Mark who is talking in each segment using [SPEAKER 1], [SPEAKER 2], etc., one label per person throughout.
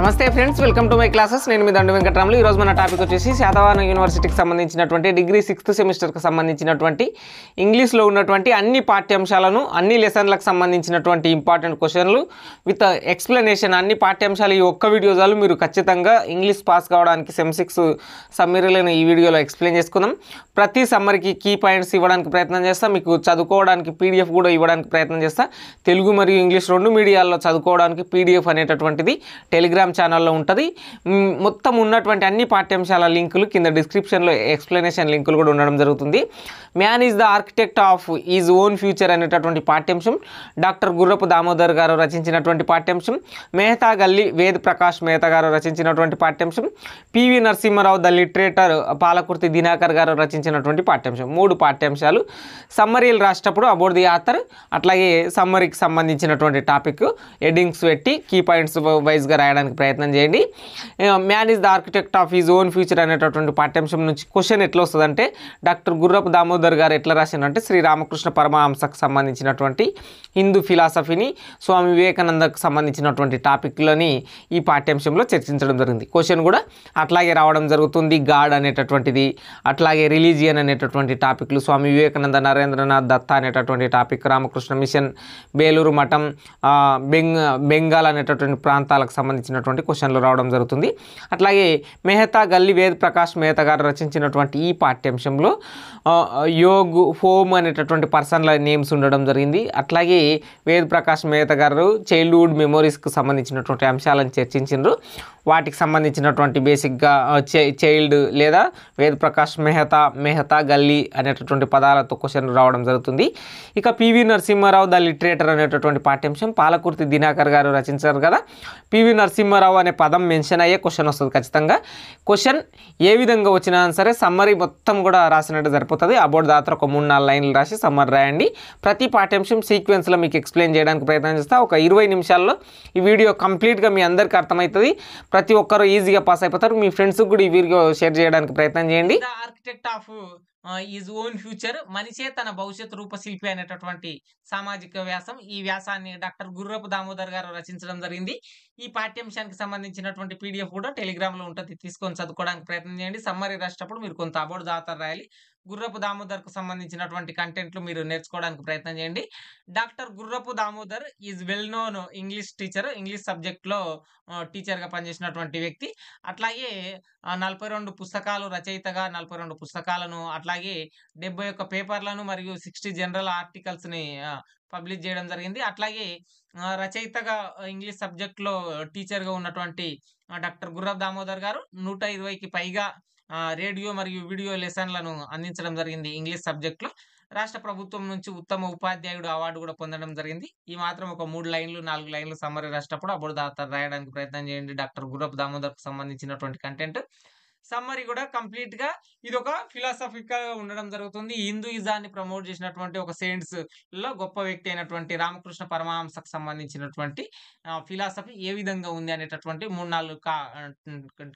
[SPEAKER 1] నమస్తే friends welcome to my classes నేను మీ దండు వెంకటరాములు రోజు మన టాపిక్ వచ్చేసి శాతవాహన యూనివర్సిటీకి సంబంధించినటువంటి డిగ్రీ సిక్స్త్ సెమిస్టర్కి సంబంధించినటువంటి ఇంగ్లీష్లో ఉన్నటువంటి అన్ని పాఠ్యాంశాలను అన్ని లెసన్లకు సంబంధించినటువంటి ఇంపార్టెంట్ క్వశ్చన్లు విత్ ఎక్స్ప్లెనేషన్ అన్ని పాఠ్యాంశాలు ఈ ఒక్క వీడియోజాలు మీరు ఖచ్చితంగా ఇంగ్లీష్ పాస్ కావడానికి సెమ్ సిక్స్ సమ్మీరీలను ఈ వీడియోలో ఎక్స్ప్లెయిన్ చేసుకుందాం ప్రతి సమ్మర్కి కీ పాయింట్స్ ఇవ్వడానికి ప్రయత్నం చేస్తాం మీకు చదువుకోవడానికి పీడిఎఫ్ కూడా ఇవ్వడానికి ప్రయత్నం చేస్తాను తెలుగు మరియు ఇంగ్లీష్ రెండు మీడియాల్లో చదువుకోవడానికి పీడిఎఫ్ అనేటటువంటిది టెలిగ్రామ్ టెలిగ్రామ్ ఛానల్లో ఉంటుంది మొత్తం ఉన్నటువంటి అన్ని పాఠ్యాంశాల లింకులు కింద డిస్క్రిప్షన్లో ఎక్స్ప్లెనేషన్ లింకులు కూడా ఉండడం జరుగుతుంది man is the architect of his own future అనేటటువంటి పాఠ్యాంశం డాక్టర్ గుర్రపు దామోదర్ గారు రచించినటువంటి పాఠ్యాంశం మెహతా గల్లీ వేద్ ప్రకాష్ మెహతా గారు రచించినటువంటి పాఠ్యాంశం పివి నరసింహారావు ద లిటరేటర్ పాలకుర్తి దినాకర్ గారు రచించినటువంటి పాఠ్యాంశం మూడు పాఠ్యాంశాలు సమ్మరీలు రాసేటప్పుడు అబౌట్ ది ఆథర్ అట్లాగే సమ్మరీకి సంబంధించినటువంటి టాపిక్ హెడ్డింగ్స్ పెట్టి కీ పాయింట్స్ వైజ్గా రాయడానికి ప్రయత్నం చేయండి man is the architect of his own future అనేటటువంటి పాఠ్యాంశం నుంచి క్వశ్చన్ ఎట్లా వస్తుందంటే డాక్టర్ గుర్రపు దామోదర్ గారు ఎట్లా రాసిందంటే శ్రీ రామకృష్ణ పరమహంసకు సంబంధించినటువంటి హిందూ ఫిలాసఫీని స్వామి వివేకానందకు సంబంధించినటువంటి టాపిక్లని ఈ పాఠ్యాంశంలో చర్చించడం జరిగింది క్వశ్చన్ కూడా అట్లాగే రావడం జరుగుతుంది గాడ్ అనేటటువంటిది అట్లాగే రిలీజియన్ అనేటటువంటి టాపిక్లు స్వామి వివేకానంద నరేంద్రనాథ్ దత్తా అనేటటువంటి టాపిక్ రామకృష్ణ మిషన్ బేలూరు మఠం బెంగాల్ అనేటటువంటి ప్రాంతాలకు సంబంధించిన సంబంధించినటువంటి క్వశ్చన్లు రావడం జరుగుతుంది అట్లాగే మెహతా గల్లీ వేద్ ప్రకాష్ మెహతా గారు రచించినటువంటి ఈ పాఠ్యాంశంలో యోగ్ హోమ్ అనేటటువంటి పర్సన్ల నేమ్స్ ఉండడం జరిగింది అట్లాగే వేద్ ప్రకాష్ మెహతా గారు చైల్డ్హుడ్ మెమోరీస్కి సంబంధించినటువంటి అంశాలను చర్చించారు వాటికి సంబంధించినటువంటి బేసిక్గా చైల్డ్ లేదా వేద్ ప్రకాష్ మెహతా మెహతా గల్లీ అనేటటువంటి పదాలతో క్వశ్చన్ రావడం జరుగుతుంది ఇక పివి నరసింహారావు ద లిటరేటర్ అనేటటువంటి పాఠ్యాంశం పాలకుర్తి దినాకర్ గారు రచించారు కదా పివి నరసింహ నరసింహారావు అనే పదం మెన్షన్ అయ్యే క్వశ్చన్ వస్తుంది ఖచ్చితంగా క్వశ్చన్ ఏ విధంగా వచ్చినా సరే సమ్మరీ మొత్తం కూడా రాసినట్టు సరిపోతుంది అబౌట్ దాత్ర ఒక మూడు నాలుగు లైన్లు రాసి సమ్మర్ రాయండి ప్రతి పాఠ్యాంశం సీక్వెన్స్లో మీకు ఎక్స్ప్లెయిన్ చేయడానికి ప్రయత్నం చేస్తా ఒక ఇరవై నిమిషాల్లో ఈ వీడియో కంప్లీట్గా మీ అందరికీ అర్థమవుతుంది ప్రతి ఒక్కరూ ఈజీగా పాస్ అయిపోతారు మీ ఫ్రెండ్స్కి కూడా ఈ వీడియో షేర్ చేయడానికి ప్రయత్నం చేయండి architect of his own future మనిషే తన భవిష్యత్ రూపశిల్పి అనేటటువంటి సామాజిక వ్యాసం ఈ వ్యాసాన్ని డాక్టర్ గుర్రపు దామోదర్ గారు రచించడం జరిగింది ఈ పాఠ్యాంశానికి సంబంధించినటువంటి పీడిఎఫ్ కూడా టెలిగ్రామ్ లో ఉంటుంది తీసుకొని చదువుకోవడానికి ప్రయత్నం చేయండి సమ్మరీ రాసేటప్పుడు మీరు కొంత అబౌట్ దాతర రాయాలి గుర్రపు దామోదర్కు సంబంధించినటువంటి కంటెంట్లు మీరు నేర్చుకోవడానికి ప్రయత్నం చేయండి doctor Gurrapu Damodar is well known English teacher English సబ్జెక్ట్లో టీచర్గా పనిచేసినటువంటి వ్యక్తి అట్లాగే నలభై రెండు పుస్తకాలు రచయితగా నలభై రెండు పుస్తకాలను అట్లాగే డెబ్బై ఒక్క పేపర్లను మరియు సిక్స్టీ జనరల్ ఆర్టికల్స్ని పబ్లిష్ చేయడం జరిగింది అట్లాగే రచయితగా ఇంగ్లీష్ సబ్జెక్ట్లో టీచర్గా ఉన్నటువంటి డాక్టర్ గుర్రపు దామోదర్ గారు నూట ఇరవైకి పైగా రేడియో మరియు వీడియో లెసన్లను అందించడం జరిగింది ఇంగ్లీష్ సబ్జెక్టులో రాష్ట్ర ప్రభుత్వం నుంచి ఉత్తమ ఉపాధ్యాయుడు అవార్డు కూడా పొందడం జరిగింది ఈ మాత్రం ఒక మూడు లైన్లు నాలుగు లైన్లు సమ్మర్ రాసినప్పుడు అప్పుడు రాయడానికి ప్రయత్నం చేయండి డాక్టర్ గురప్ దామోదర్కు సంబంధించినటువంటి కంటెంట్ సమ్మరీ కూడా కంప్లీట్ గా ఇది ఒక ఫిలాసఫికల్ గా ఉండడం జరుగుతుంది హిందూయిజాన్ని ప్రమోట్ చేసినటువంటి ఒక సెయింట్స్లో లో గొప్ప వ్యక్తి అయినటువంటి రామకృష్ణ పరమహంసకు సంబంధించినటువంటి ఫిలాసఫీ ఏ విధంగా ఉంది అనేటటువంటి మూడు నాలుగు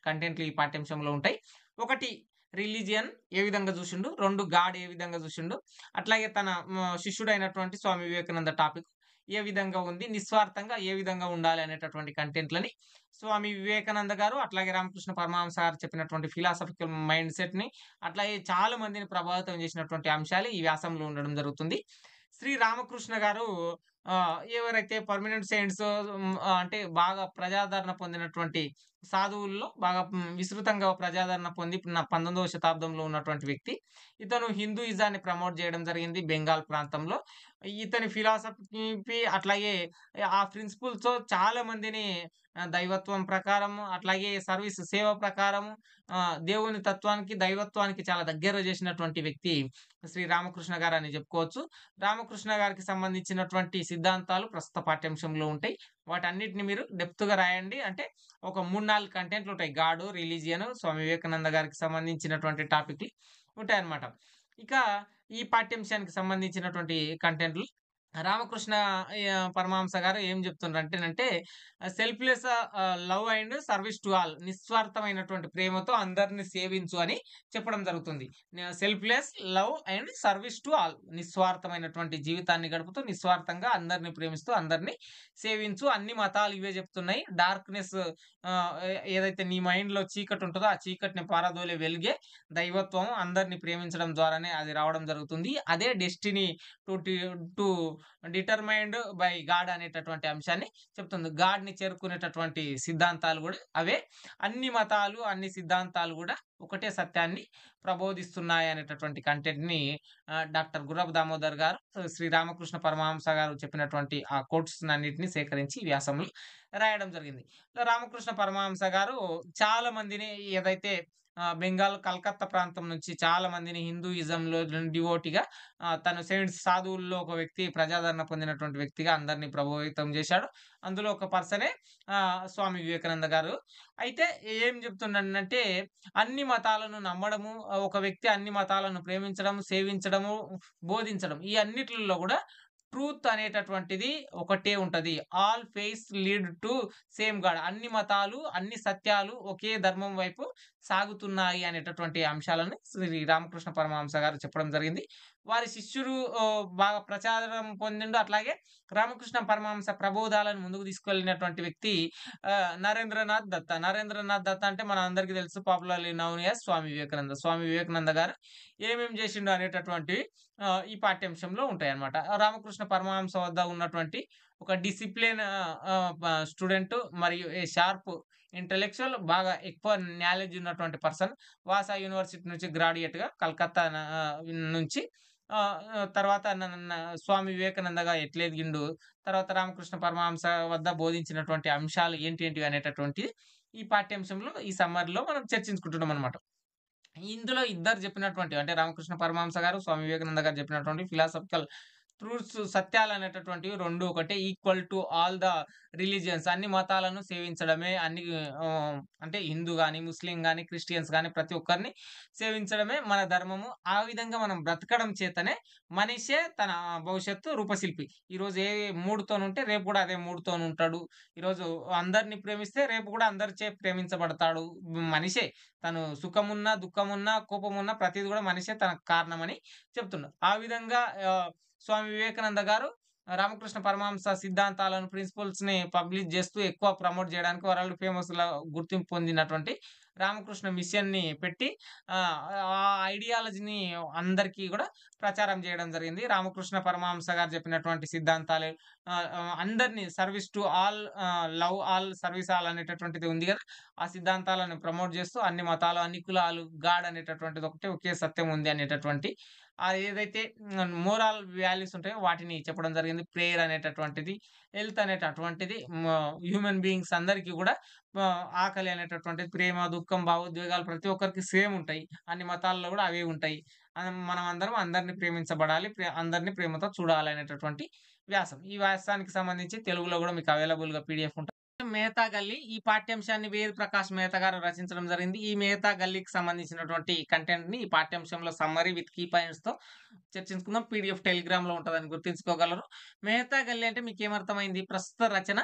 [SPEAKER 1] కంటెంట్లు ఈ పాఠ్యాంశంలో ఉంటాయి ఒకటి రిలీజియన్ ఏ విధంగా చూసిండు రెండు గాడ్ ఏ విధంగా చూసిండు అట్లాగే తన శిష్యుడైనటువంటి స్వామి వివేకానంద టాపిక్ ఏ విధంగా ఉంది నిస్వార్థంగా ఏ విధంగా ఉండాలి అనేటటువంటి కంటెంట్లని స్వామి వివేకానంద గారు అట్లాగే రామకృష్ణ పరమహంస గారు చెప్పినటువంటి ఫిలాసఫికల్ మైండ్ సెట్ ని అట్లాగే చాలా మందిని ప్రభావితం చేసినటువంటి అంశాలు ఈ వ్యాసంలో ఉండడం జరుగుతుంది శ్రీ రామకృష్ణ గారు ఎవరైతే పర్మనెంట్ సెయింట్స్ అంటే బాగా ప్రజాదరణ పొందినటువంటి సాధువుల్లో బాగా విస్తృతంగా ప్రజాదరణ పొంది పంతొమ్మిదవ శతాబ్దంలో ఉన్నటువంటి వ్యక్తి ఇతను హిందూయిజాన్ని ప్రమోట్ చేయడం జరిగింది బెంగాల్ ప్రాంతంలో ఇతని ఫిలాసఫీ అట్లాగే ఆ ప్రిన్సిపుల్స్తో చాలా మందిని దైవత్వం ప్రకారం అట్లాగే సర్వీస్ సేవ ప్రకారం దేవుని తత్వానికి దైవత్వానికి చాలా దగ్గర చేసినటువంటి వ్యక్తి శ్రీ రామకృష్ణ గారు అని చెప్పుకోవచ్చు రామకృష్ణ గారికి సంబంధించినటువంటి సిద్ధాంతాలు ప్రస్తుత పాఠ్యాంశంలో ఉంటాయి వాటన్నిటిని మీరు డెప్త్గా రాయండి అంటే ఒక మూడు నాలుగు కంటెంట్లు ఉంటాయి గాడు రిలీజియన్ స్వామి వివేకానంద గారికి సంబంధించినటువంటి టాపిక్లు ఉంటాయి అన్నమాట ఇక ఈ పాఠ్యాంశానికి సంబంధించినటువంటి కంటెంట్లు రామకృష్ణ పరమాంస గారు ఏం చెప్తున్నారు అంటే selfless love and service to all నిస్వార్థమైనటువంటి ప్రేమతో అందరిని సేవించు అని చెప్పడం జరుగుతుంది selfless love and service to all నిస్వార్థమైనటువంటి జీవితాన్ని గడుపుతూ నిస్వార్థంగా అందరిని ప్రేమిస్తూ అందరినీ సేవించు అన్ని మతాలు ఇవే చెప్తున్నాయి డార్క్నెస్ ఏదైతే నీ మైండ్లో చీకటి ఉంటుందో ఆ చీకటిని పారదోలే వెలిగే దైవత్వం అందరిని ప్రేమించడం ద్వారానే అది రావడం జరుగుతుంది అదే destiny to to determined by God అనేటటువంటి అంశాన్ని చెప్తుంది గాడ్ని చేరుకునేటటువంటి సిద్ధాంతాలు కూడా అవే అన్ని మతాలు అన్ని సిద్ధాంతాలు కూడా ఒకటే సత్యాన్ని ప్రబోధిస్తున్నాయి అనేటటువంటి కంటెంట్ని డాక్టర్ గురబ్ దామోదర్ గారు శ్రీ రామకృష్ణ పరమహంస గారు చెప్పినటువంటి ఆ కోట్స్ అన్నింటినీ సేకరించి వ్యాసంలో రాయడం జరిగింది రామకృష్ణ పరమహంస గారు చాలా మందిని ఏదైతే బెంగాల్ కలకత్తా ప్రాంతం నుంచి చాలా మందిని హిందూయిజంలో డివోటిగా తను సెయింట్స్ సాధువుల్లో ఒక వ్యక్తి ప్రజాదరణ పొందినటువంటి వ్యక్తిగా అందరినీ ప్రభావితం చేశాడు అందులో ఒక పర్సనే స్వామి వివేకానంద గారు అయితే ఏం చెప్తున్నాడంటే అన్ని మతాలను నమ్మడము ఒక వ్యక్తి అన్ని మతాలను ప్రేమించడం సేవించడము బోధించడం ఈ అన్నిటిలో కూడా ట్రూత్ అనేటటువంటిది ఒకటే ఉంటది all faiths lead to same God అన్ని మతాలు అన్ని సత్యాలు ఒకే ధర్మం వైపు సాగుతున్నాయి అనేటటువంటి అంశాలను శ్రీ రామకృష్ణ పరమహంస గారు చెప్పడం జరిగింది వారి శిష్యుడు బాగా ప్రచారం పొందిండు అట్లాగే రామకృష్ణ పరమహంస ప్రబోధాలను ముందుకు తీసుకెళ్లినటువంటి వ్యక్తి నరేంద్రనాథ్ దత్త నరేంద్రనాథ్ దత్త అంటే మన అందరికీ తెలుసు పాపులర్లీ నౌనియా స్వామి వివేకానంద స్వామి వివేకానంద గారు ఏమేమి చేసిండు అనేటటువంటి ఈ పాఠ్యాంశంలో ఉంటాయి అన్నమాట రామకృష్ణ పరమహంస వద్ద ఉన్నటువంటి ఒక డిసిప్లిన్ స్టూడెంట్ మరియు ఏ షార్ప్ ఇంటలెక్చువల్ బాగా ఎక్కువ నాలెడ్జ్ ఉన్నటువంటి పర్సన్ వాసా యూనివర్సిటీ నుంచి గ్రాడ్యుయేట్గా కలకత్తా నుంచి తర్వాత స్వామి వివేకానందగా ఎట్లెదిగిండు తర్వాత రామకృష్ణ పరమహంస వద్ద బోధించినటువంటి అంశాలు ఏంటి ఏంటివి అనేటటువంటి ఈ పాఠ్యాంశంలో ఈ సమ్మర్లో మనం చర్చించుకుంటున్నాం అనమాట ఇందులో ఇద్దరు చెప్పినటువంటి అంటే రామకృష్ణ పరమహంస గారు స్వామి వివేకానంద గారు చెప్పినటువంటి ఫిలాసఫికల్ ట్రూట్స్ సత్యాలు అనేటటువంటివి రెండు ఒకటే equal to all the religions అన్ని మతాలను సేవించడమే అన్ని అంటే హిందూ కానీ ముస్లిం కానీ క్రిస్టియన్స్ కానీ ప్రతి ఒక్కరిని సేవించడమే మన ధర్మము ఆ విధంగా మనం బ్రతకడం చేతనే మనిషే తన భవిష్యత్తు రూపశిల్పి ఈరోజు ఏ మూడుతోనుంటే రేపు కూడా అదే మూడుతో ఉంటాడు ఈరోజు అందరిని ప్రేమిస్తే రేపు కూడా అందరిచే ప్రేమించబడతాడు మనిషే తను సుఖమున్నా దుఃఖమున్నా కోపమున్నా ప్రతిది కూడా మనిషే తన కారణమని చెప్తున్నాడు ఆ విధంగా స్వామి వివేకానంద గారు రామకృష్ణ పరమహంస సిద్ధాంతాలను ప్రిన్సిపల్స్ ని పబ్లిష్ చేస్తూ ఎక్కువ ప్రమోట్ చేయడానికి వరల్డ్ ఫేమస్ గుర్తింపు పొందినటువంటి రామకృష్ణ మిషన్ ని పెట్టి ఆ ఐడియాలజీని అందరికీ కూడా ప్రచారం చేయడం జరిగింది రామకృష్ణ పరమహంస గారు చెప్పినటువంటి సిద్ధాంతాలు అందరినీ service to all love all service all అనేటటువంటిది ఉంది కదా ఆ సిద్ధాంతాలను ప్రమోట్ చేస్తూ అన్ని మతాలు అన్ని కులాలు గాడ్ అనేటటువంటిది ఒకటి ఒకే సత్యం ఉంది అనేటటువంటి ఏదైతే మోరల్ వాల్యూస్ ఉంటాయో వాటిని చెప్పడం జరిగింది ప్రేయర్ అనేటటువంటిది హెల్త్ అనేటటువంటిది హ్యూమన్ బీయింగ్స్ అందరికీ కూడా ఆకలి అనేటటువంటిది ప్రేమ దుఃఖం భావోద్వేగాలు ప్రతి ఒక్కరికి సేమ్ ఉంటాయి అన్ని మతాల్లో కూడా అవే ఉంటాయి మనం అందరం అందరినీ ప్రేమించబడాలి అందరినీ ప్రేమతో చూడాలి అనేటటువంటి వ్యాసం ఈ వ్యాసానికి సంబంధించి తెలుగులో కూడా మీకు అవైలబుల్గా పీడిఎఫ్ ఉంటుంది మేతా గల్లీ ఈ పాఠ్యాంశాన్ని వేద ప్రకాష్ మేతా గారు రచించడం జరిగింది ఈ మేతా గల్లీకి సంబంధించినటువంటి కంటెంట్ ని ఈ పాఠ్యాంశంలో సమ్మరీ విత్ కీ పాయింట్స్ తో చర్చించుకుందాం పీడిఎఫ్ టెలిగ్రామ్ లో ఉంటుందని గుర్తించుకోగలరు మేతా గల్లీ అంటే మీకు ఏమర్థమైంది ప్రస్తుత రచన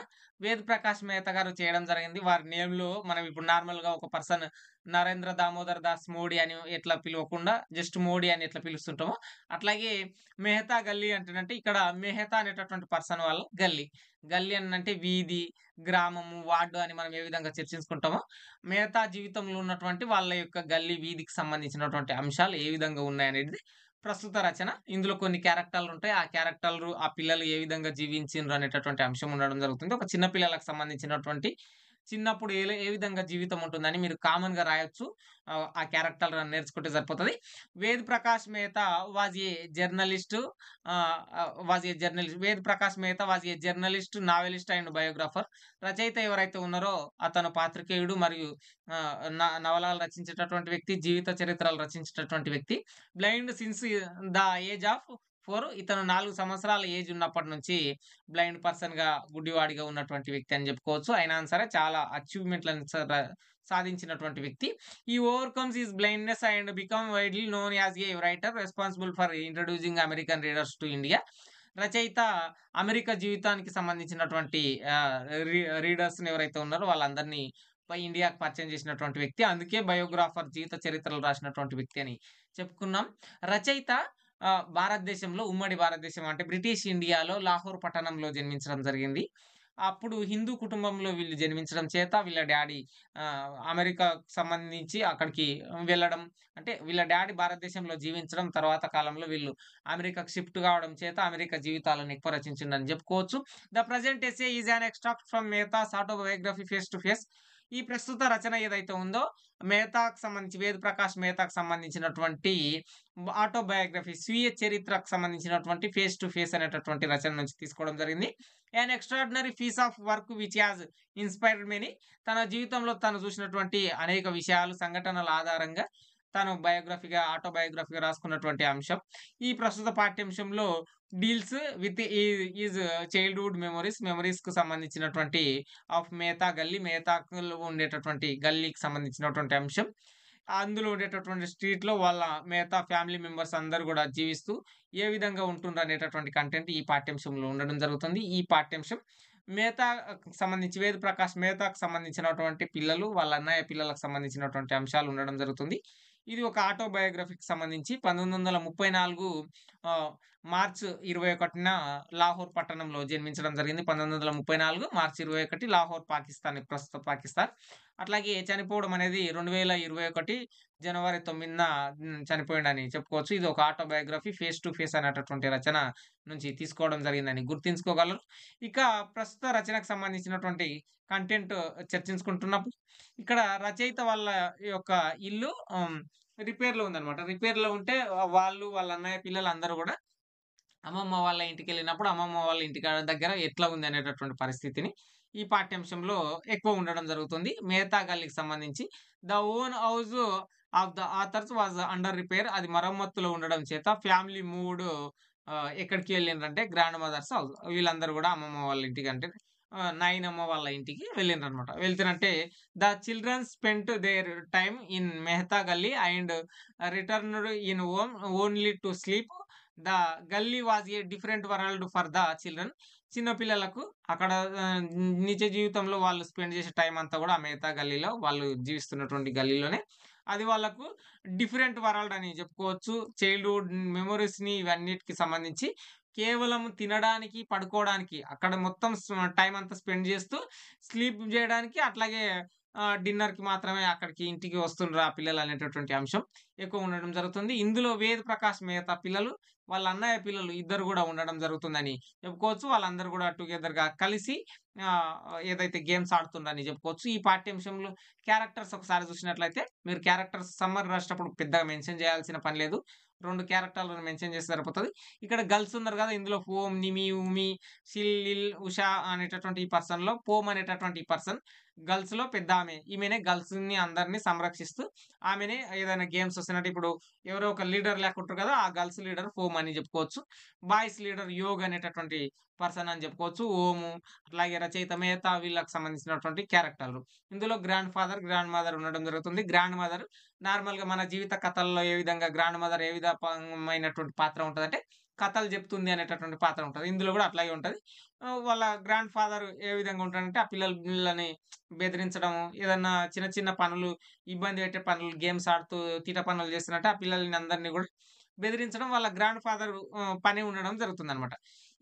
[SPEAKER 1] వేద ప్రకాష్ మేతా గారు చేయడం జరిగింది వారి నేమ్ లో మనం ఇప్పుడు నార్మల్ గా ఒక పర్సన్ నరేంద్ర దామోదర్ దాస్ మోడీ అని ఎట్లా పిలవకుండా జస్ట్ మోడీ అని ఎట్లా పిలుస్తుంటామో అట్లాగే మెహతా గల్లీ అంటేనంటే ఇక్కడ మెహతా అనేటటువంటి పర్సన్ వాళ్ళ గల్లీ గల్లీ అంటే వీధి గ్రామము వార్డు అని మనం ఏ విధంగా చర్చించుకుంటామో మెహతా జీవితంలో ఉన్నటువంటి వాళ్ళ యొక్క గల్లీ వీధికి సంబంధించినటువంటి అంశాలు ఏ విధంగా ఉన్నాయనేది ప్రస్తుత రచన ఇందులో కొన్ని క్యారెక్టర్లు ఉంటాయి ఆ క్యారెక్టర్లు ఆ పిల్లలు ఏ విధంగా జీవించారు అనేటటువంటి అంశం ఉండడం జరుగుతుంది ఒక చిన్న పిల్లలకు సంబంధించినటువంటి చిన్నప్పుడు ఏ ఏ విధంగా జీవితం ఉంటుందని మీరు కామన్ గా రాయొచ్చు ఆ క్యారెక్టర్ నేర్చుకుంటే సరిపోతుంది Ved Prakash Mehta was a journalist was a journalist Ved Prakash Mehta was a journalist novelist and biographer రచయిత ఎవరైతే ఉన్నారో అతను పాత్రికేయుడు మరియు నవలాలు రచించేటటువంటి వ్యక్తి జీవిత చరిత్రలు రచించేటటువంటి వ్యక్తి blind since the age of four ఇతను నాలుగు సంవత్సరాల ఏజ్ ఉన్నప్పటి నుంచి బ్లైండ్ పర్సన్గా గుడ్డివాడిగా ఉన్నటువంటి వ్యక్తి అని చెప్పుకోవచ్చు అయినా సరే చాలా అచీవ్మెంట్లను సాధించినటువంటి వ్యక్తి ఈ overcomes his blindness and become widely known as a writer responsible for introducing American readers to India రచయిత అమెరికా జీవితానికి సంబంధించినటువంటి రీడర్స్ని ఎవరైతే ఉన్నారో వాళ్ళందరినీ ఇండియాకు పరిచయం చేసినటువంటి వ్యక్తి అందుకే బయోగ్రాఫర్ జీవిత చరిత్రలు రాసినటువంటి వ్యక్తి అని చెప్పుకున్నాం రచయిత భారతదేశంలో ఉమ్మడి భారతదేశం అంటే బ్రిటిష్ ఇండియాలో లాహోర్ పట్టణంలో జన్మించడం జరిగింది అప్పుడు హిందూ కుటుంబంలో వీళ్ళు జన్మించడం చేత వీళ్ళ డాడీ అమెరికాకు సంబంధించి అక్కడికి వెళ్ళడం అంటే వీళ్ళ డాడీ భారతదేశంలో జీవించడం తర్వాత కాలంలో వీళ్ళు అమెరికాకు షిఫ్ట్ కావడం చేత అమెరికా జీవితాలను ఎక్కువ రచించిందని చెప్పుకోవచ్చు the present essay is an extract from Mehta's autobiography face to face ఈ ప్రస్తుత రచన ఏదైతే ఉందో మేతాకు సంబంధించి వేద ప్రకాష్ మేతాకు సంబంధించినటువంటి ఆటోబయోగ్రఫీ స్వీయ చరిత్రకు సంబంధించినటువంటి ఫేస్ టు ఫేస్ అనేటటువంటి రచన నుంచి తీసుకోవడం జరిగింది and extraordinary piece of work which has inspired many తన జీవితంలో తను చూసినటువంటి అనేక విషయాలు సంఘటనల ఆధారంగా తను బయోగ్రఫీగా ఆటోబయోగ్రఫీగా రాసుకున్నటువంటి అంశం ఈ ప్రస్తుత పాఠ్యాంశంలో deals with his childhood memories మెమరీస్కు సంబంధించినటువంటి ఆఫ్ మేతా గల్లీ మేతాలో ఉండేటటువంటి గల్లీకి సంబంధించినటువంటి అంశం అందులో ఉండేటటువంటి స్ట్రీట్లో వాళ్ళ మేతా ఫ్యామిలీ మెంబర్స్ అందరు కూడా జీవిస్తూ ఏ విధంగా ఉంటుండ్రు అనేటటువంటి కంటెంట్ ఈ పాఠ్యాంశంలో ఉండడం జరుగుతుంది ఈ పాఠ్యాంశం మేతా సంబంధించి వేద ప్రకాష్ మేతాకు సంబంధించినటువంటి పిల్లలు వాళ్ళ అన్నయ్య పిల్లలకు సంబంధించినటువంటి అంశాలు ఉండడం జరుగుతుంది ఇది ఒక ఆటోబయోగ్రఫీకి సంబంధించి పంతొమ్మిది వందల ముప్పై నాలుగు మార్చ్ ఇరవై ఒకటిన లాహోర్ పట్టణంలో జన్మించడం జరిగింది పంతొమ్మిది వందల ముప్పై నాలుగు మార్చ్ ఇరవై ఒకటి లాహోర్ పాకిస్తాన్ ప్రస్తుత పాకిస్తాన్ అట్లాగే చనిపోవడం అనేది రెండు వేల ఇరవై ఒకటి జనవరి తొమ్మిదిన చనిపోయిండని చెప్పుకోవచ్చు ఇది ఒక ఆటోబయోగ్రఫీ ఫేస్ టు ఫేస్ అనేటటువంటి రచన నుంచి తీసుకోవడం జరిగిందని గుర్తించుకోగలరు ఇక ప్రస్తుత రచనకు సంబంధించినటువంటి కంటెంట్ చర్చించుకుంటున్నప్పుడు ఇక్కడ రచయిత వాళ్ళ యొక్క ఇల్లు రిపేర్లో ఉందనమాట రిపేర్లో ఉంటే వాళ్ళు వాళ్ళ అన్నయ్య పిల్లలు అందరూ కూడా అమ్మమ్మ వాళ్ళ ఇంటికి వెళ్ళినప్పుడు అమ్మమ్మ వాళ్ళ ఇంటికి దగ్గర ఎట్లా ఉంది అనేటటువంటి పరిస్థితిని ఈ పాఠ్యాంశంలో ఎక్కువ ఉండడం జరుగుతుంది మేతా గల్లీకి సంబంధించి the own house of the authors was under repair అది మరమ్మతులో ఉండడం చేత ఫ్యామిలీ మూడు ఎక్కడికి వెళ్ళిండ్రంటే గ్రాండ్ మదర్స్ హౌస్ వీళ్ళందరూ కూడా అమ్మమ్మ వాళ్ళ ఇంటికి అంటే నాయనమ్మ వాళ్ళ ఇంటికి వెళ్ళిండ్రనమాట అనమాట the children spent their time in Mehta Gali and returned in own only to sleep the Gali was a different world for the children చిన్నపిల్లలకు అక్కడ నిజ జీవితంలో వాళ్ళు స్పెండ్ చేసే టైం అంతా కూడా ఆ మిగతా గల్లీలో వాళ్ళు జీవిస్తున్నటువంటి గల్లీలోనే అది వాళ్ళకు డిఫరెంట్ వరల్డ్ అని చెప్పుకోవచ్చు చైల్డ్హుడ్ మెమొరీస్ని ఇవన్నిటికి సంబంధించి కేవలం తినడానికి పడుకోవడానికి అక్కడ మొత్తం టైం అంతా స్పెండ్ చేస్తూ స్లీప్ చేయడానికి అట్లాగే డిన్నర్కి మాత్రమే అక్కడికి ఇంటికి వస్తుండ్రు ఆ పిల్లలు అనేటటువంటి అంశం ఎక్కువ ఉండడం జరుగుతుంది ఇందులో వేద ప్రకాష్ మిగతా పిల్లలు వాళ్ళ అన్నయ్య పిల్లలు ఇద్దరు కూడా ఉండడం జరుగుతుందని చెప్పుకోవచ్చు వాళ్ళందరూ కూడా టుగెదర్గా కలిసి ఏదైతే గేమ్స్ ఆడుతున్నారని చెప్పుకోవచ్చు ఈ పాఠ్యాంశంలో క్యారెక్టర్స్ ఒకసారి చూసినట్లయితే మీరు క్యారెక్టర్స్ సమ్మర్ రాసేటప్పుడు పెద్దగా మెన్షన్ చేయాల్సిన పని లేదు రెండు క్యారెక్టర్లను మెన్షన్ చేస్తే సరిపోతుంది ఇక్కడ గర్ల్స్ ఉన్నారు కదా ఇందులో పోమ్ నిమి ఉమి లిల్ ఉషా అనేటటువంటి ఈ పర్సన్లో పోమ్ అనేటటువంటి పర్సన్ గర్ల్స్లో పెద్ద ఆమె ఈమెనే గర్ల్స్ని అందరినీ సంరక్షిస్తూ ఆమెనే ఏదైనా గేమ్స్ వస్తున్నట్టు ఇప్పుడు ఎవరో ఒక లీడర్ లేకుంటారు కదా ఆ గర్ల్స్ లీడర్ పోమ్ అని చెప్పుకోవచ్చు బాయ్స్ లీడర్ యోగ్ అనేటటువంటి పర్సన్ అని చెప్పుకోవచ్చు ఓము అట్లాగే రచయిత మేత వీళ్ళకి సంబంధించినటువంటి క్యారెక్టర్లు ఇందులో గ్రాండ్ ఫాదర్ గ్రాండ్ మదర్ ఉండడం జరుగుతుంది గ్రాండ్ మదర్ నార్మల్గా మన జీవిత కథల్లో ఏ విధంగా గ్రాండ్ మదర్ ఏ విధమైనటువంటి పాత్ర ఉంటుందంటే కథలు చెప్తుంది అనేటటువంటి పాత్ర ఉంటుంది ఇందులో కూడా అట్లాగే ఉంటుంది వాళ్ళ గ్రాండ్ ఫాదర్ ఏ విధంగా ఉంటాడంటే ఆ పిల్లలని బెదిరించడము ఏదన్నా చిన్న చిన్న పనులు ఇబ్బంది పెట్టే పనులు గేమ్స్ ఆడుతూ తీట పనులు చేస్తున్నట్టు ఆ పిల్లల్ని అందరినీ కూడా బెదిరించడం వాళ్ళ గ్రాండ్ ఫాదర్ పని ఉండడం జరుగుతుంది అనమాట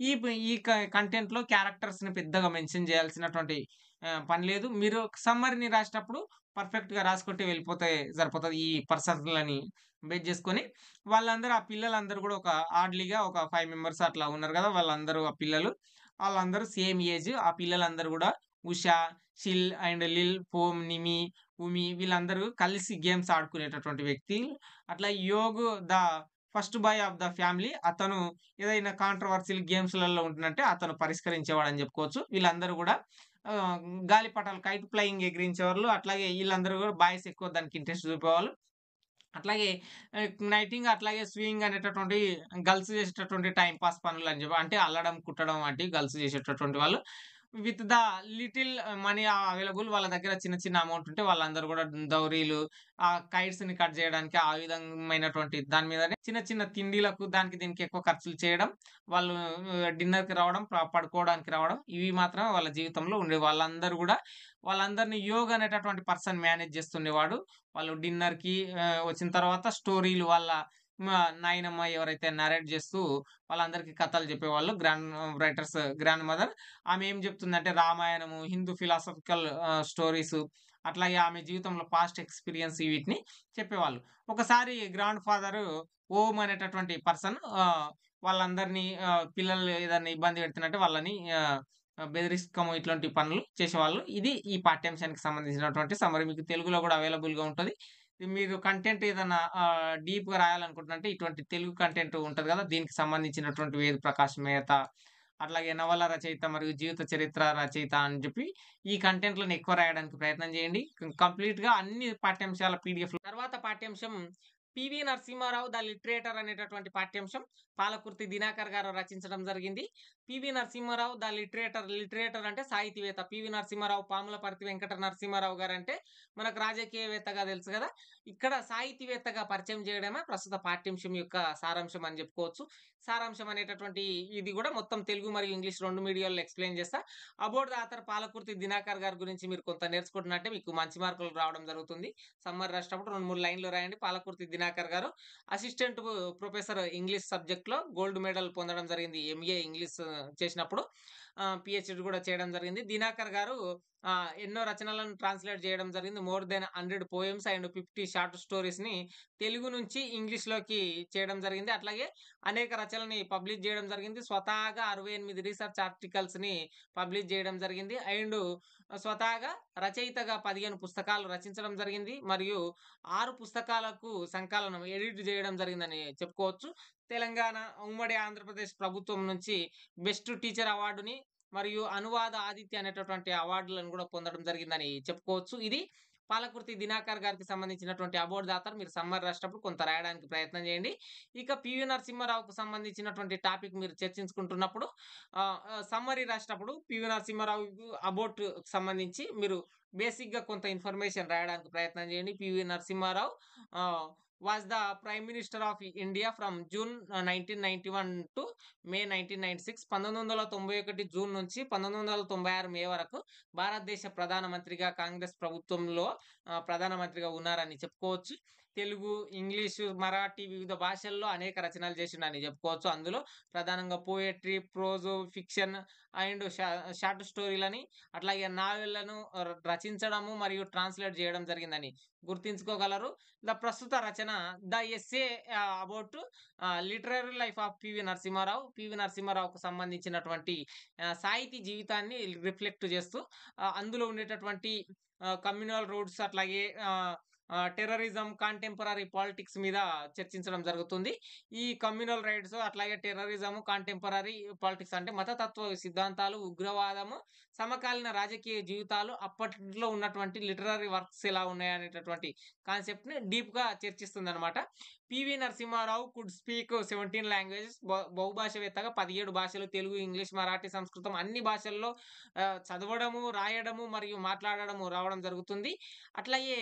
[SPEAKER 1] ఈ ఈ కంటెంట్లో క్యారెక్టర్స్ని పెద్దగా మెన్షన్ చేయాల్సినటువంటి పని లేదు మీరు సమ్మర్ని రాసేటప్పుడు పర్ఫెక్ట్గా రాసుకుంటే వెళ్ళిపోతే సరిపోతుంది ఈ పర్సన్లని బేట్ చేసుకొని వాళ్ళందరూ ఆ పిల్లలందరూ కూడా ఒక ఆర్డ్లీగా ఒక ఫైవ్ మెంబర్స్ అట్లా ఉన్నారు కదా వాళ్ళందరూ ఆ పిల్లలు వాళ్ళందరూ సేమ్ ఏజ్ ఆ పిల్లలందరూ కూడా ఉషా షిల్ అండ్ లిల్ పోమ్ నిమి ఉమి వీళ్ళందరూ కలిసి గేమ్స్ ఆడుకునేటటువంటి వ్యక్తి అట్లా Yogu the first boy of the family అతను ఏదైనా కాంట్రవర్సీల్ గేమ్స్లలో ఉంటుందంటే అతను పరిష్కరించేవాడు అని చెప్పుకోవచ్చు వీళ్ళందరూ కూడా గాలిపటాలు కైట్ ఫ్లయింగ్ ఎగిరించేవాళ్ళు అట్లాగే వీళ్ళందరూ కూడా బాయ్స్ ఎక్కువ దానికి ఇంట్రెస్ట్ చూపేవాళ్ళు అట్లాగే నైటింగ్ అట్లాగే స్వింగ్ అనేటటువంటి గర్ల్స్ చేసేటటువంటి టైం పాస్ పనులు అని చెప్పి అంటే అల్లడం కుట్టడం వంటివి గర్ల్స్ చేసేటటువంటి వాళ్ళు with the little money available వాళ్ళ దగ్గర చిన్న చిన్న అమౌంట్ ఉంటే వాళ్ళందరూ కూడా దౌరీలు ఆ కైట్స్ ని కట్ చేయడానికి ఆ విధమైనటువంటి దాని మీదనే చిన్న చిన్న తిండిలకు దానికి దీనికి ఎక్కువ ఖర్చులు చేయడం వాళ్ళు డిన్నర్కి రావడం పడుకోవడానికి రావడం ఇవి మాత్రమే వాళ్ళ జీవితంలో ఉండే వాళ్ళందరూ కూడా వాళ్ళందరినీ యోగ అనేటటువంటి పర్సన్ మేనేజ్ చేస్తుండేవాడు వాళ్ళు డిన్నర్కి వచ్చిన తర్వాత స్టోరీలు వాళ్ళ నాయనమ్మ ఎవరైతే నరేట్ చేస్తూ వాళ్ళందరికీ కథలు చెప్పేవాళ్ళు గ్రాండ్ రైటర్స్ గ్రాండ్ మదర్ ఆమె ఏం చెప్తుందంటే రామాయణము హిందూ ఫిలాసఫికల్ స్టోరీస్ అట్లాగే ఆమె జీవితంలో పాస్ట్ ఎక్స్పీరియన్స్ వీటిని చెప్పేవాళ్ళు ఒకసారి గ్రాండ్ ఫాదర్ ఓం అనేటటువంటి పర్సన్ వాళ్ళందరినీ పిల్లలు ఏదైనా ఇబ్బంది పెడుతున్నట్టు వాళ్ళని బెదిరిస్కము ఇట్లాంటి పనులు చేసేవాళ్ళు ఇది ఈ పాఠ్యాంశానికి సంబంధించినటువంటి సమరీ మీకు తెలుగులో కూడా అవైలబుల్గా ఉంటుంది మీరు కంటెంట్ ఏదైనా డీప్గా రాయాలనుకుంటున్నట్టు ఇటువంటి తెలుగు కంటెంట్ ఉంటుంది కదా దీనికి సంబంధించినటువంటి వేద ప్రకాశ మేత అట్లాగే నవల రచయిత మరియు జీవిత చరిత్ర రచయిత అని చెప్పి ఈ కంటెంట్లను ఎక్కువ రాయడానికి ప్రయత్నం చేయండి కంప్లీట్గా అన్ని పాఠ్యాంశాల పీడిఎఫ్ తర్వాత పాఠ్యాంశం పివి నరసింహారావు ద లిటరేటర్ అనేటటువంటి పాఠ్యాంశం పాలకుర్తి దినాకర్ గారు రచించడం జరిగింది P V Narasimha Rao the literator literator అంటే సాహితీవేత్త పివి నరసింహారావు పాములపర్తి వెంకట నరసింహారావు గారు అంటే మనకు రాజకీయవేత్తగా తెలుసు కదా ఇక్కడ సాహితీవేత్తగా పరిచయం చేయడమే ప్రస్తుత పాఠ్యాంశం యొక్క సారాంశం అని చెప్పుకోవచ్చు సారాంశం అనేటటువంటి ఇది కూడా మొత్తం తెలుగు మరియు ఇంగ్లీష్ రెండు మీడియాల్లో ఎక్స్ప్లెయిన్ చేస్తా అబౌట్ దాతర్ పాలకుర్తి దినాకర్ గారి గురించి మీరు కొంత నేర్చుకుంటున్నట్టే మీకు మంచి మార్కులు రావడం జరుగుతుంది సమ్మర్ రాసినప్పుడు రెండు మూడు లైన్లు రాయండి పాలకుర్తి దినాకర్ గారు అసిస్టెంట్ ప్రొఫెసర్ ఇంగ్లీష్ సబ్జెక్ట్లో గోల్డ్ మెడల్ పొందడం జరిగింది ఎంఏ ఇంగ్లీష్ చేసినప్పుడు పిహెచ్డి కూడా చేయడం జరిగింది దినాకర్ గారు ఎన్నో రచనలను ట్రాన్స్లేట్ చేయడం జరిగింది more than hundred poems and fifty short స్టోరీస్ని తెలుగు నుంచి ఇంగ్లీష్లోకి చేయడం జరిగింది అట్లాగే అనేక రచనల్ని పబ్లిష్ చేయడం జరిగింది స్వతహాగా అరవై ఎనిమిది రీసెర్చ్ ఆర్టికల్స్ని పబ్లిష్ చేయడం జరిగింది అండ్ స్వతహాగా రచయితగా పదిహేను పుస్తకాలు రచించడం జరిగింది మరియు ఆరు పుస్తకాలకు సంకలనం ఎడిట్ చేయడం జరిగిందని చెప్పుకోవచ్చు తెలంగాణ ఉమ్మడి ఆంధ్రప్రదేశ్ ప్రభుత్వం నుంచి బెస్ట్ టీచర్ అవార్డుని మరియు అనువాద ఆదిత్య అనేటటువంటి అవార్డులను కూడా పొందడం జరిగిందని చెప్పుకోవచ్చు ఇది పాలకుర్తి దినాకర్ గారికి సంబంధించినటువంటి అవార్డు దాతలు మీరు సమ్మర్ రాసేటప్పుడు కొంత రాయడానికి ప్రయత్నం చేయండి ఇక పివి నరసింహారావుకు సంబంధించినటువంటి టాపిక్ మీరు చర్చించుకుంటున్నప్పుడు సమ్మరీ రాసేటప్పుడు పివి నరసింహారావు అబౌట్కి సంబంధించి మీరు బేసిక్గా కొంత ఇన్ఫర్మేషన్ రాయడానికి ప్రయత్నం చేయండి P V Narasimha Rao was the prime minister of India of June nineteen ninety one to May nineteen ninety six పంతొమ్మిది వందల తొంభై ఒకటి జూన్ నుంచి పంతొమ్మిది వందల తొంభై ఆరు మే వరకు భారతదేశ ప్రధానమంత్రిగా కాంగ్రెస్ ప్రభుత్వంలో ప్రధానమంత్రిగా ఉన్నారని చెప్పుకోవచ్చు తెలుగు ఇంగ్లీషు మరాఠీ వివిధ భాషల్లో అనేక రచనలు చేసిండని చెప్పుకోవచ్చు అందులో ప్రధానంగా poetry prose fiction and short స్టోరీలని అట్లాగే నావెళ్లను రచించడము మరియు ట్రాన్స్లేట్ చేయడం జరిగిందని గుర్తించుకోగలరు ద ప్రస్తుత రచన the essay about literary life of PV Narasimha Rao PV నరసింహారావుకు సంబంధించినటువంటి సాహితీ జీవితాన్ని రిఫ్లెక్ట్ చేస్తూ అందులో ఉండేటటువంటి కమ్యూనల్ రోడ్స్ అట్లాగే టెర్రరిజం కాంటెంపరీ పాలిటిక్స్ మీద చర్చించడం జరుగుతుంది ఈ కమ్యూనల్ రైట్స్ అట్లాగే టెర్రరిజం కాంటెంపరీ పాలిటిక్స్ అంటే మతతత్వ సిద్ధాంతాలు ఉగ్రవాదము సమకాలీన రాజకీయ జీవితాలు అప్పట్లో ఉన్నటువంటి లిటరరీ వర్క్స్ ఎలా ఉన్నాయనేటటువంటి కాన్సెప్ట్ని డీప్గా చర్చిస్తుంది అనమాట PV Narasimha Rao could speak seventeen languages బహుభాషవేత్తగా పదిహేడు భాషలు తెలుగు ఇంగ్లీష్ మరాఠీ సంస్కృతం అన్ని భాషల్లో చదవడము రాయడము మరియు మాట్లాడడము రావడం జరుగుతుంది అట్లాగే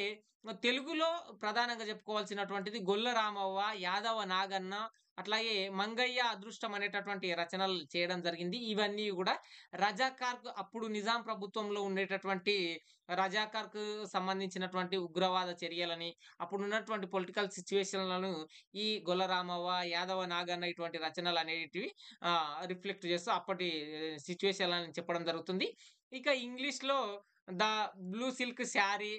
[SPEAKER 1] తెలుగులో ప్రధానంగా చెప్పుకోవాల్సినటువంటిది గొల్ల రామవ్వ యాదవ నాగన్న అట్లాగే మంగయ్య అదృష్టం అనేటటువంటి రచనలు చేయడం జరిగింది ఇవన్నీ కూడా రజాకార్కు అప్పుడు నిజాం ప్రభుత్వంలో ఉండేటటువంటి రజాకార్కు సంబంధించినటువంటి ఉగ్రవాద చర్యలని అప్పుడు ఉన్నటువంటి పొలిటికల్ సిచ్యువేషన్లను ఈ గొలరామవ్వ యాదవ నాగన్న ఇటువంటి రచనలు అనేటివి రిఫ్లెక్ట్ చేస్తూ అప్పటి సిచ్యువేషన్లను చెప్పడం జరుగుతుంది ఇక ఇంగ్లీష్లో the blue silk sari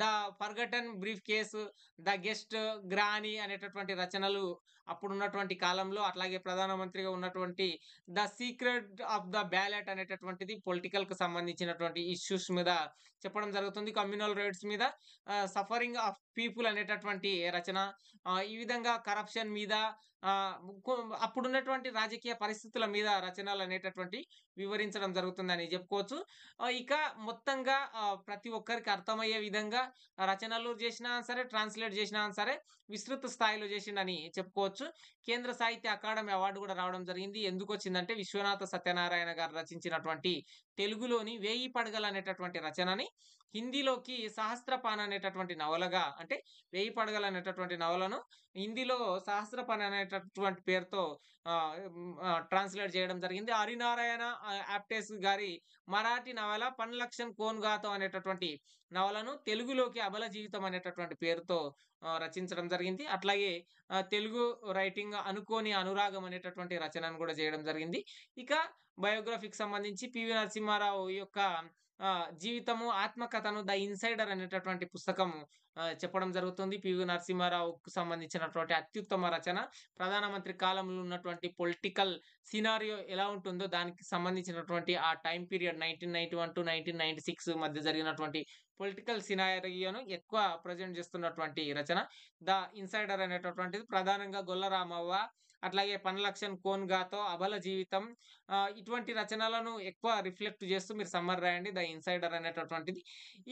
[SPEAKER 1] the forgotten brief case the guest granny అనేటటువంటి రచనలు అప్పుడున్నటువంటి కాలంలో అట్లాగే ప్రధానమంత్రిగా ఉన్నటువంటి the secret of the ballot అనేటటువంటిది పొలిటికల్కి సంబంధించినటువంటి ఇష్యూస్ మీద చెప్పడం జరుగుతుంది కమ్యూనల్ రైట్స్ మీద సఫరింగ్ ఆఫ్ పీపుల్ అనేటటువంటి రచన ఈ విధంగా కరప్షన్ మీద అప్పుడున్నటువంటి రాజకీయ పరిస్థితుల మీద రచనలు అనేటటువంటి వివరించడం జరుగుతుందని చెప్పుకోవచ్చు ఇక మొత్తంగా ప్రతి ఒక్కరికి అర్థమయ్యే విధంగా రచనలు చేసినా సరే ట్రాన్స్లేట్ చేసినా సరే విస్తృత స్థాయిలో చేసిండని చెప్పుకోవచ్చు కేంద్ర సాహిత్య అకాడమీ అవార్డు కూడా రావడం జరిగింది ఎందుకు వచ్చిందంటే విశ్వనాథ సత్యనారాయణ గారు రచించినటువంటి తెలుగులోని వేయి పడగలు అనేటటువంటి రచనని హిందీలోకి సహస్రపాన్ అనేటటువంటి నవలగా అంటే వేయి పడగలు అనేటటువంటి నవలను హిందీలో సహస్రపాన్ అనేటటువంటి పేరుతో ట్రాన్స్లేట్ చేయడం జరిగింది హరినారాయణ యాప్టేస్ గారి మరాఠీ నవల పన్లక్షన్ కోన్గాతో అనేటటువంటి నవలను తెలుగులోకి అబల జీవితం అనేటటువంటి పేరుతో రచించడం జరిగింది అట్లాగే తెలుగు రైటింగ్ అనుకోని అనురాగం అనేటటువంటి రచనను కూడా చేయడం జరిగింది ఇక బయోగ్రఫీకి సంబంధించి పివి నరసింహారావు యొక్క జీవితము ఆత్మకథను ద ఇన్సైడర్ అనేటటువంటి పుస్తకం చెప్పడం జరుగుతుంది పివి నరసింహారావుకు సంబంధించినటువంటి అత్యుత్తమ రచన ప్రధానమంత్రి కాలంలో ఉన్నటువంటి పొలిటికల్ సినారియో ఎలా ఉంటుందో దానికి సంబంధించినటువంటి ఆ time period nineteen ninety one to nineteen ninety six మధ్య జరిగినటువంటి పొలిటికల్ సినారియోను ఎక్కువ ప్రజెంట్ చేస్తున్నటువంటి రచన ద ఇన్సైడర్ అనేటటువంటిది ప్రధానంగా గొల్ల రామవ్వ అట్లాగే పనలక్షన్ కోన్ గాతో అబల జీవితం ఇటువంటి రచనలను ఎక్కువ రిఫ్లెక్ట్ చేస్తూ మీరు సమ్మర్ రాయండి ద ఇన్సైడర్ అనేటటువంటిది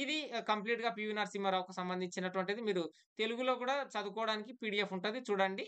[SPEAKER 1] ఇది కంప్లీట్గా పివి నరసింహారావుకు సంబంధించినటువంటిది మీరు తెలుగులో కూడా చదువుకోవడానికి పీడిఎఫ్ ఉంటుంది చూడండి